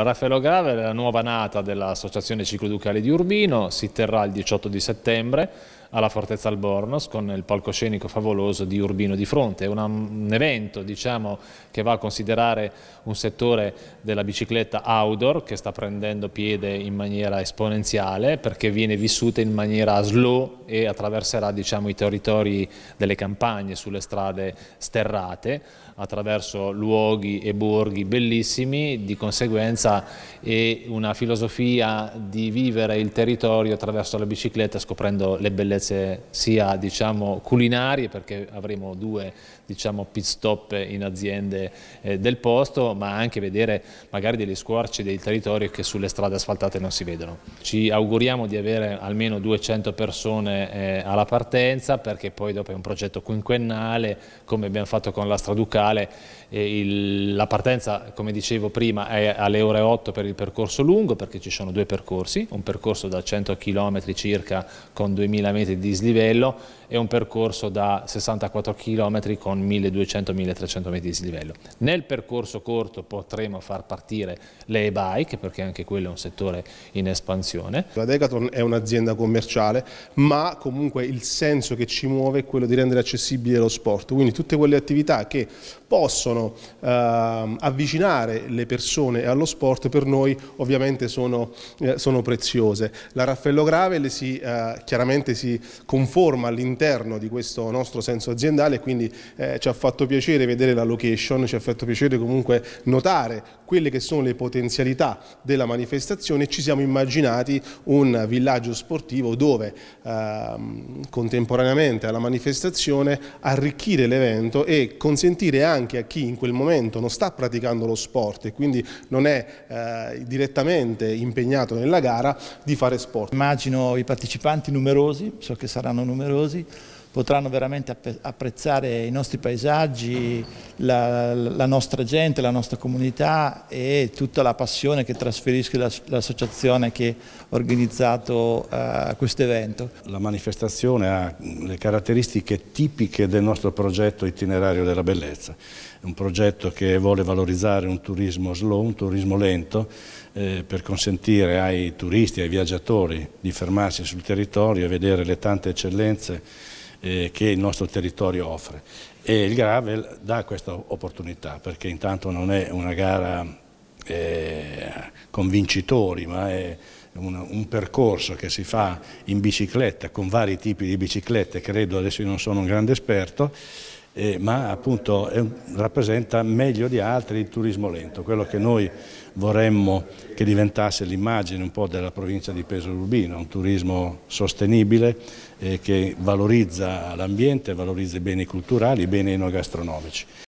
Raffaello Grave è la nuova nata dell'Associazione Cicloducale di Urbino, si terrà il 18 di settembre alla Fortezza Albornoz con il palcoscenico favoloso di Urbino di Fronte. È un evento diciamo, che va a considerare un settore della bicicletta outdoor che sta prendendo piede in maniera esponenziale perché viene vissuta in maniera slow e attraverserà diciamo, i territori delle campagne sulle strade sterrate attraverso luoghi e borghi bellissimi, di conseguenza è una filosofia di vivere il territorio attraverso la bicicletta scoprendo le bellezze invece sia diciamo, culinarie perché avremo due diciamo, pit stop in aziende eh, del posto ma anche vedere magari degli squarci dei territori che sulle strade asfaltate non si vedono. Ci auguriamo di avere almeno 200 persone eh, alla partenza perché poi dopo è un progetto quinquennale come abbiamo fatto con la Straducale eh, il, la partenza come dicevo prima è alle ore 8 per il percorso lungo perché ci sono due percorsi, un percorso da 100 km circa con 2000 metri di dislivello e un percorso da 64 km con 1200-1300 metri di dislivello. Nel percorso corto potremo far partire le e-bike perché anche quello è un settore in espansione. La Decathlon è un'azienda commerciale ma comunque il senso che ci muove è quello di rendere accessibile lo sport, quindi tutte quelle attività che possono eh, avvicinare le persone allo sport per noi ovviamente sono, eh, sono preziose. La Raffaello Gravel si, eh, chiaramente si conforma all'interno di questo nostro senso aziendale quindi eh, ci ha fatto piacere vedere la location, ci ha fatto piacere comunque notare quelle che sono le potenzialità della manifestazione e ci siamo immaginati un villaggio sportivo dove eh, contemporaneamente alla manifestazione arricchire l'evento e consentire anche a chi in quel momento non sta praticando lo sport e quindi non è eh, direttamente impegnato nella gara di fare sport. Immagino i partecipanti numerosi, so che saranno numerosi, potranno veramente apprezzare i nostri paesaggi, la, la nostra gente, la nostra comunità e tutta la passione che trasferisce l'associazione che ha organizzato uh, questo evento. La manifestazione ha le caratteristiche tipiche del nostro progetto itinerario della bellezza, è un progetto che vuole valorizzare un turismo slow, un turismo lento, eh, per consentire ai turisti, ai viaggiatori di fermarsi sul territorio e vedere le tante eccellenze eh, che il nostro territorio offre. E il gravel dà questa opportunità perché intanto non è una gara eh, con vincitori ma è un, un, percorso che si fa in bicicletta con vari tipi di biciclette, credo adesso io non sono un grande esperto, eh, ma appunto un, rappresenta meglio di altri il turismo lento, quello che noi vorremmo che diventasse l'immagine un po' della provincia di pesaro Urbino, un turismo sostenibile eh, che valorizza l'ambiente, valorizza i beni culturali, i beni enogastronomici.